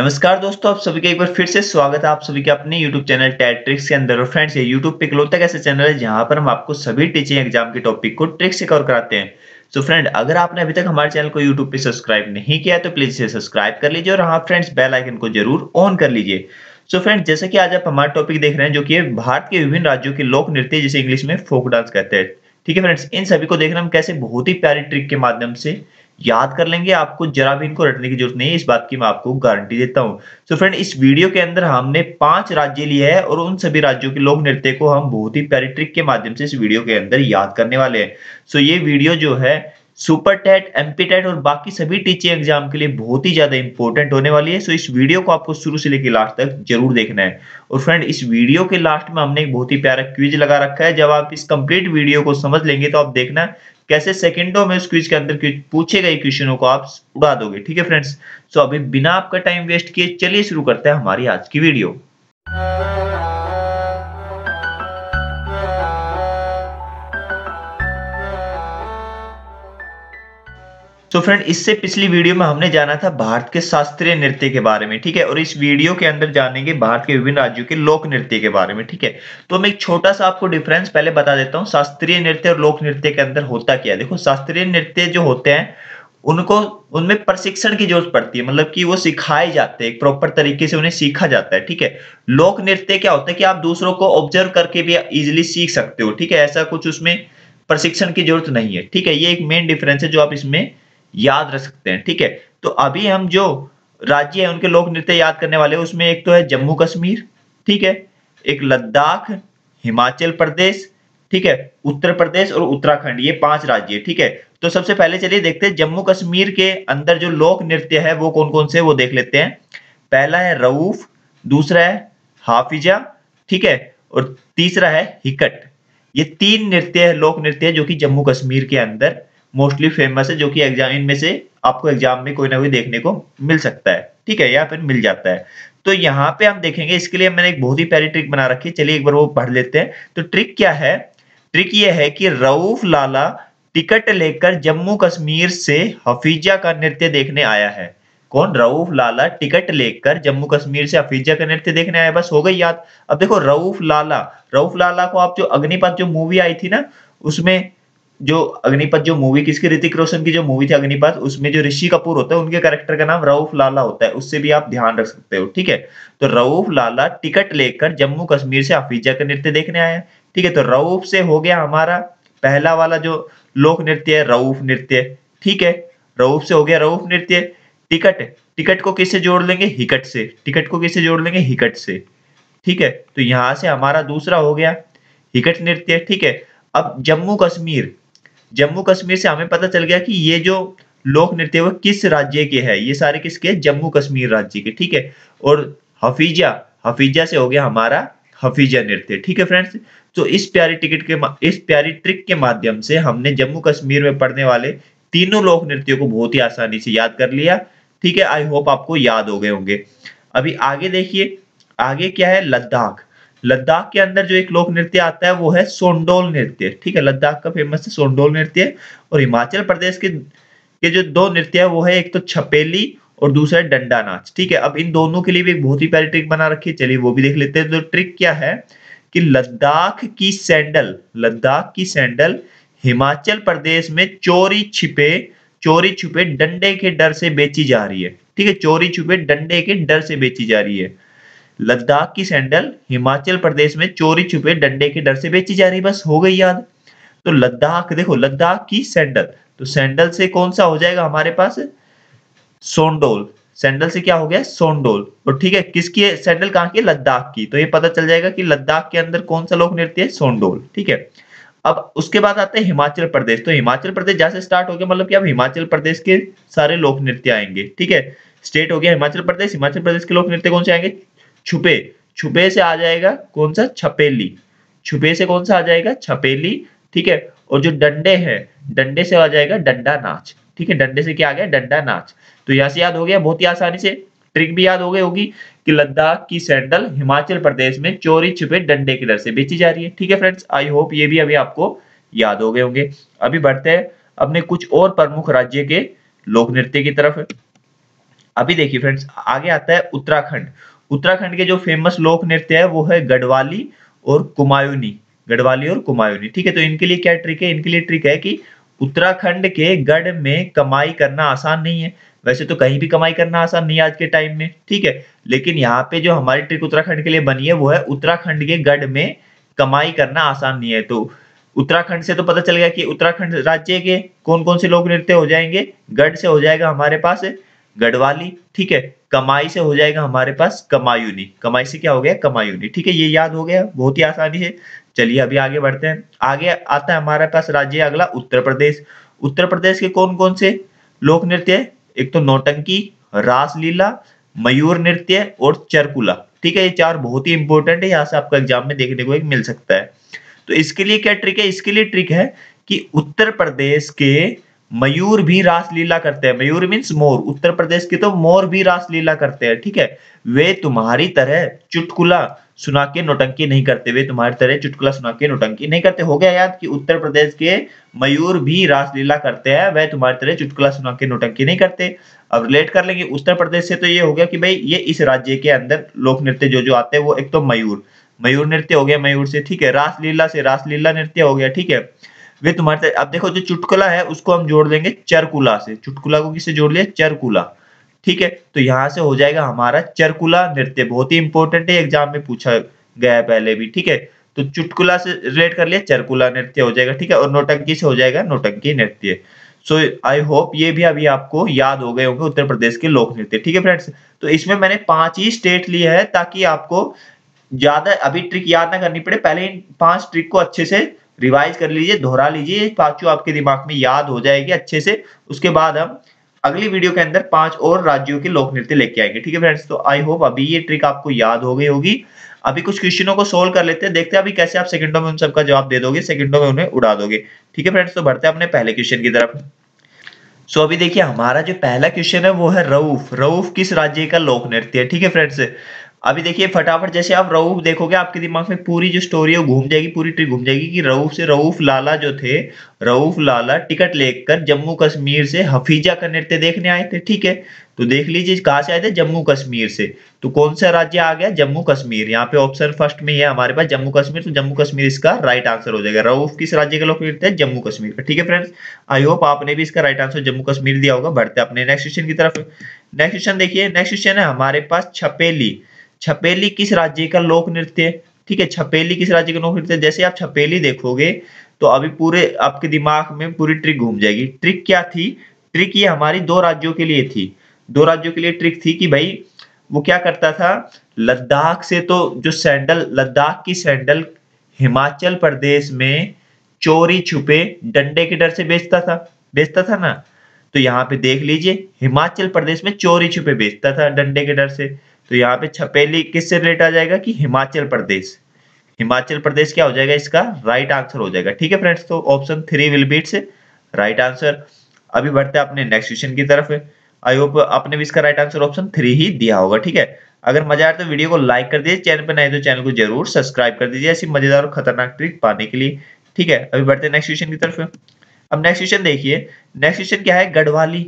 नमस्कार दोस्तों आप सभी का एक बार फिर से स्वागत है आप सभी के अपने YouTube चैनल टेट ट्रिक्स के अंदर और फ्रेंड्स ये YouTube पे इकलौता कैसे चैनल है जहां पर हम आपको सभी टीचिंग एग्जाम के टॉपिक को ट्रिक्स से कवर कराते हैं सो so फ्रेंड अगर आपने अभी तक हमारे चैनल को यूट्यूब पे सब्सक्राइब नहीं किया तो प्लीज इसे सब्सक्राइब कर लीजिए और हाँ फ्रेंड्स बेलाइकन को जरूर ऑन कर लीजिए सो so फ्रेंड जैसे कि आज आप हमारा टॉपिक देख रहे हैं जो कि भारत के विभिन्न राज्यों के लोक नृत्य जिसे इंग्लिश में फोक डांस कहते हैं ठीक है फ्रेंड्स इन सभी को देखना हम कैसे बहुत ही प्यारी ट्रिक के माध्यम से याद कर लेंगे आपको जरा भी इनको रटने की जरूरत नहीं है इस बात की मैं आपको गारंटी देता हूँ सो फ्रेंड इस वीडियो के अंदर हमने पांच राज्य लिए हैं और उन सभी राज्यों के लोक नृत्य को हम बहुत ही प्यारी ट्रिक के माध्यम से इस वीडियो के अंदर याद करने वाले हैं सो ये वीडियो जो है सुपर टेट एमपी टेट और बाकी सभी टीचिंग एग्जाम के लिए बहुत ही ज्यादा इंपॉर्टेंट होने वाली है सो इस वीडियो को आपको शुरू से लेकर लास्ट तक जरूर देखना है और फ्रेंड इस वीडियो के लास्ट में हमने एक बहुत ही प्यारा क्विज लगा रखा है जब आप इस कंप्लीट वीडियो को समझ लेंगे तो आप देखना कैसे सेकंडों में उस क्विज के अंदर पूछे गए क्वेश्चनों को आप उड़ा दोगे ठीक है फ्रेंड्स सो अभी बिना आपका टाइम वेस्ट किए चलिए शुरू करते हैं हमारी आज की वीडियो सो so फ्रेंड इससे पिछली वीडियो में हमने जाना था भारत के शास्त्रीय नृत्य के बारे में ठीक है और इस वीडियो के अंदर जानेंगे भारत के विभिन्न राज्यों के लोक नृत्य के बारे में ठीक है तो मैं एक छोटा सा आपको डिफरेंस पहले बता देता हूँ शास्त्रीय नृत्य और लोक नृत्य के अंदर होता क्या है देखो शास्त्रीय नृत्य जो होते हैं उनको उनमें प्रशिक्षण की जरूरत पड़ती है मतलब कि वो सिखाए जाते हैं प्रॉपर तरीके से उन्हें सीखा जाता है ठीक है लोक नृत्य क्या होता है कि आप दूसरों को ऑब्जर्व करके भी इजिली सीख सकते हो ठीक है ऐसा कुछ उसमें प्रशिक्षण की जरूरत नहीं है ठीक है ये एक मेन डिफरेंस है जो आप इसमें याद रख सकते हैं ठीक है तो अभी हम जो राज्य है उनके लोक नृत्य याद करने वाले उसमें एक तो है जम्मू कश्मीर ठीक है एक लद्दाख हिमाचल प्रदेश ठीक है उत्तर प्रदेश और उत्तराखंड ये पांच राज्य ठीक है तो सबसे पहले चलिए देखते हैं जम्मू कश्मीर के अंदर जो लोक नृत्य है वो कौन कौन से वो देख लेते हैं पहला है रऊफ दूसरा है हाफिजा ठीक है और तीसरा है हिकट ये तीन नृत्य है लोक नृत्य है जो कि जम्मू कश्मीर के अंदर मोस्टली फेमस है जो कि एग्जाम इनमें से आपको एग्जाम में कोई ना कोई देखने को मिल सकता है ठीक है या फिर मिल जाता है तो यहाँ पे हम देखेंगे इसके लिए मैंने एक बहुत ही प्यारी ट्रिक बना रखी है चलिए एक बार वो पढ़ लेते हैं तो ट्रिक क्या है ट्रिक ये है कि रऊफ लाला टिकट लेकर जम्मू कश्मीर से हफीजा का नृत्य देखने आया है कौन रऊफ लाला टिकट लेकर जम्मू कश्मीर से हफीजा का नृत्य देखने आया बस हो गई याद अब देखो रऊफ लाला रऊफ लाला को आप जो अग्निपथ जो मूवी आई थी ना उसमें जो अग्निपथ जो मूवी किसकी ऋतिक रोशन की जो मूवी थी अग्निपथ उसमें जो ऋषि कपूर होता है उनके कैरेक्टर का नाम रऊफ लाला होता है उससे भी आप ध्यान रख सकते हो ठीक है तो रऊफ लाला टिकट लेकर जम्मू कश्मीर से अफीजा का नृत्य देखने आए ठीक है तो रऊफ से हो गया हमारा पहला वाला जो लोक नृत्य है रऊफ नृत्य ठीक है रऊफ से हो गया रऊफ नृत्य टिकट टिकट को किससे जोड़ लेंगे हिकट से टिकट को किससे जोड़ लेंगे हिकट से ठीक है तो यहाँ से हमारा दूसरा हो गया हिकट नृत्य ठीक है अब जम्मू कश्मीर जम्मू कश्मीर से हमें पता चल गया कि ये जो लोक नृत्य वो किस राज्य के है ये सारे किसके जम्मू कश्मीर राज्य के ठीक है और हफीजा हफीजा से हो गया हमारा हफीजा नृत्य ठीक है फ्रेंड्स तो इस प्यारी टिकट के इस प्यारी ट्रिक के माध्यम से हमने जम्मू कश्मीर में पढ़ने वाले तीनों लोक नृत्यों को बहुत ही आसानी से याद कर लिया ठीक है आई होप आपको याद हो गए होंगे अभी आगे देखिए आगे क्या है लद्दाख लद्दाख के अंदर जो एक लोक नृत्य आता है वो है सोंडोल नृत्य ठीक है लद्दाख का फेमस है सोंडोल नृत्य और हिमाचल प्रदेश के के जो दो नृत्य है वो है एक तो छपेली और दूसरा डंडा नाच ठीक है अब इन दोनों के लिए भी एक बहुत ही प्यारी ट्रिक बना रखी है चलिए वो भी देख लेते हैं तो ट्रिक क्या है कि लद्दाख की सैंडल लद्दाख की सैंडल हिमाचल प्रदेश में चोरी छिपे चोरी छुपे डंडे के डर से बेची जा रही है ठीक है चोरी छुपे डंडे के डर से बेची जा रही है लद्दाख की सैंडल हिमाचल प्रदेश में चोरी छुपे डंडे के डर से बेची जा रही बस हो गई याद तो लद्दाख देखो लद्दाख की सैंडल तो सैंडल से कौन सा हो जाएगा हमारे पास सोंडोल सैंडल से क्या हो गया सोंडोल और ठीक है किसकी है सैंडल कहाँ की लद्दाख की तो ये पता चल जाएगा कि लद्दाख के अंदर कौन सा लोक नृत्य है सोनडोल ठीक है अब उसके बाद आता है हिमाचल प्रदेश तो हिमाचल प्रदेश जैसे से स्टार्ट हो गया मतलब कि अब हिमाचल प्रदेश के सारे लोक नृत्य आएंगे ठीक है स्टेट हो गया हिमाचल प्रदेश हिमाचल प्रदेश के लोक नृत्य कौन से आएंगे छुपे छुपे से आ जाएगा कौन सा छपेली छुपे से कौन सा आ जाएगा छपेली ठीक है और जो डंडे हैं डंडे से आ जाएगा डंडा नाच ठीक है डंडे से क्या आ गया डंडा नाच तो यहाँ से याद हो गया बहुत ही आसानी से ट्रिक भी याद हो गई होगी कि लद्दाख की सैंडल हिमाचल प्रदेश में चोरी छुपे डंडे की दर से बेची जा रही है ठीक है फ्रेंड्स आई होप ये भी अभी आपको याद हो गए होंगे अभी बढ़ते हैं अपने कुछ और प्रमुख राज्य के लोक नृत्य की तरफ अभी देखिए फ्रेंड्स आगे आता है उत्तराखंड उत्तराखंड के जो फेमस लोक नृत्य है वो है गढ़वाली और कुमायूनी गढ़वाली और कुमायूनी ठीक है तो इनके लिए क्या ट्रिक है इनके लिए ट्रिक है कि उत्तराखंड के गढ़ में कमाई करना आसान नहीं है वैसे तो कहीं भी कमाई करना आसान नहीं आज के टाइम में ठीक है लेकिन यहाँ पे जो हमारी ट्रिक उत्तराखंड के लिए बनी है वो है उत्तराखंड के गढ़ में कमाई करना आसान नहीं है तो उत्तराखंड से तो पता चल गया कि उत्तराखंड राज्य के कौन कौन से लोक नृत्य हो जाएंगे गढ़ से हो जाएगा हमारे पास गढ़वाली ठीक है कमाई से हो जाएगा हमारे पास कमायूनी कमाई से क्या हो गया कमायूनी ठीक है ये याद हो गया बहुत ही आसानी है चलिए अभी आगे बढ़ते हैं आगे आता है हमारे पास राज्य अगला उत्तर प्रदेश उत्तर प्रदेश के कौन कौन से लोक नृत्य है एक तो नौटंकी रासलीला मयूर नृत्य और चरकुला ठीक है ये चार बहुत ही इंपॉर्टेंट है यहाँ से आपको एग्जाम में देखने को एक मिल सकता है तो इसके लिए क्या ट्रिक है इसके लिए ट्रिक है कि उत्तर प्रदेश के मयूर भी रासलीला करते हैं मयूर मीन्स मोर उत्तर प्रदेश के तो मोर भी रासलीला करते हैं ठीक है वे तुम्हारी तरह चुटकुला सुना के नोटंकी नहीं करते वे तुम्हारी तरह चुटकुला सुना के नोटंकी नहीं करते हो गया याद कि उत्तर प्रदेश के मयूर भी रासलीला करते हैं वह तुम्हारी तरह चुटकुला सुना के नोटंकी नहीं करते अब रिलेट कर लेंगे उत्तर प्रदेश से तो ये हो गया कि भाई ये इस राज्य के अंदर लोक नृत्य जो जो आते हैं वो एक तो मयूर मयूर नृत्य हो गया मयूर से ठीक है रासलीला से रासलीला नृत्य हो गया ठीक है वे तुम्हारे अब देखो जो चुटकुला है उसको हम जोड़ देंगे चरकुला से चुटकुला को किससे जोड़ लिया चरकुला ठीक है तो यहाँ से हो जाएगा हमारा चरकुला नृत्य बहुत ही इंपॉर्टेंट है एग्जाम में पूछा गया है पहले भी ठीक है तो चुटकुला से रिलेट कर लिया चरकुला नृत्य हो जाएगा ठीक है और नोटंकी से हो जाएगा नोटंकी नृत्य सो आई होप ये भी अभी आपको याद हो गए होंगे उत्तर प्रदेश के लोक नृत्य ठीक है फ्रेंड्स तो इसमें मैंने पांच ही स्टेट लिए है ताकि आपको ज्यादा अभी ट्रिक याद ना करनी पड़े पहले इन पांच ट्रिक को अच्छे से रिवाइज कर लीजिए दोहरा लीजिए पांचों आपके दिमाग में याद हो जाएगी अच्छे से उसके बाद हम अगली वीडियो के अंदर पांच और राज्यों के लोक नृत्य लेके आएंगे ठीक है फ्रेंड्स तो आई होप अभी ये ट्रिक आपको याद हो गई होगी अभी कुछ क्वेश्चनों को सोल्व कर लेते हैं देखते हैं अभी कैसे आप सेकंडों में उन सबका जवाब दे दोगे सेकंडों में उन्हें उड़ा दोगे ठीक है फ्रेंड्स तो बढ़ते हैं अपने पहले क्वेश्चन की तरफ सो so, अभी देखिए हमारा जो पहला क्वेश्चन है वो है रऊफ रऊफ किस राज्य का लोक नृत्य है ठीक है फ्रेंड्स अभी देखिए फटाफट जैसे आप रऊफ देखोगे आपके दिमाग में पूरी जो स्टोरी है घूम जाएगी पूरी ट्रिक घूम जाएगी कि रऊफ से रऊफ लाला जो थे रऊफ लाला टिकट लेकर जम्मू कश्मीर से हफीजा का नृत्य देखने आए थे ठीक है तो देख लीजिए कहा से आए थे जम्मू कश्मीर से तो कौन सा राज्य आ गया जम्मू कश्मीर यहाँ पे ऑप्शन फर्स्ट में है हमारे पास जम्मू कश्मीर तो जम्मू कश्मीर इसका राइट आंसर हो जाएगा रऊफ किस राज्य के लोग है जम्मू कश्मीर का ठीक है फ्रेंड्स आई होप आपने भी इसका राइट आंसर जम्मू कश्मीर दिया होगा बढ़ते अपने नेक्स्ट क्वेश्चन की तरफ नेक्स्ट क्वेश्चन देखिए नेक्स्ट क्वेश्चन है हमारे पास छपेली छपेली किस राज्य का लोक नृत्य ठीक है छपेली किस राज्य का लोक नृत्य जैसे आप छपेली देखोगे तो अभी पूरे आपके दिमाग में पूरी ट्रिक घूम जाएगी ट्रिक क्या थी ट्रिक ये हमारी दो राज्यों के लिए थी दो राज्यों के लिए ट्रिक थी कि भाई वो क्या करता था लद्दाख से तो जो सैंडल लद्दाख की सैंडल हिमाचल प्रदेश में चोरी छुपे डंडे के डर से बेचता था बेचता था ना तो यहाँ पे देख लीजिए हिमाचल प्रदेश में चोरी छुपे बेचता था डंडे के डर से तो यहाँ पे छपेली किससे रिलेट आ जाएगा कि हिमाचल प्रदेश हिमाचल प्रदेश क्या हो जाएगा इसका राइट आंसर हो जाएगा ठीक है फ्रेंड्स तो ऑप्शन थ्री विल बीट से राइट आंसर अभी बढ़ते हैं अपने नेक्स्ट क्वेश्चन की तरफ आई होप आपने भी इसका राइट आंसर ऑप्शन थ्री ही दिया होगा ठीक है अगर मजा आए तो वीडियो को लाइक कर दीजिए चैनल पर नए तो चैनल को जरूर सब्सक्राइब कर दीजिए ऐसी मजेदार और खतरनाक ट्रिक पाने के लिए ठीक है अभी बढ़ते हैं नेक्स्ट क्वेश्चन की तरफ अब नेक्स्ट क्वेश्चन देखिए नेक्स्ट क्वेश्चन क्या है गढ़वाली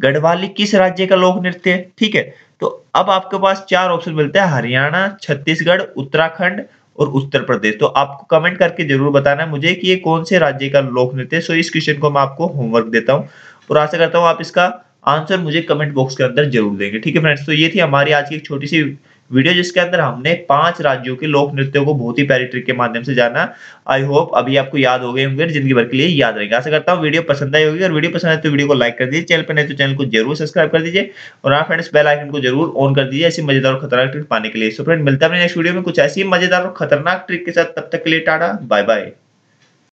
गढ़वाली किस राज्य का लोक नृत्य है ठीक है तो अब आपके पास चार ऑप्शन मिलते हैं हरियाणा छत्तीसगढ़ उत्तराखंड और उत्तर प्रदेश तो आपको कमेंट करके जरूर बताना है मुझे कि ये कौन से राज्य का लोक नृत्य है सो इस क्वेश्चन को मैं आपको होमवर्क देता हूँ और आशा करता हूँ आप इसका आंसर मुझे कमेंट बॉक्स के अंदर जरूर देंगे ठीक है फ्रेंड्स तो ये थी हमारी आज की एक छोटी सी वीडियो जिसके अंदर हमने पांच राज्यों के लोक नृत्यों को बहुत ही प्यारी ट्रिक के माध्यम से जाना आई होप अभी आपको याद हो गए होंगे जिंदगी भर के लिए याद रहेगा आशा करता हूँ वीडियो पसंद आई होगी और वीडियो पसंद है तो वीडियो को लाइक कर दीजिए चैनल पर नहीं तो चैनल को जरूर सब्सक्राइब कर दीजिए और आप फ्रेंड्स बेल आइकन को जरूर ऑन कर दीजिए ऐसी मजेदार और खतरनाक ट्रिक पाने के लिए सो फ्रेंड मिलता है नेक्स्ट वीडियो में कुछ ऐसी मजेदार और खतरनाक ट्रिक के साथ तब तक के लिए टाटा बाय बाय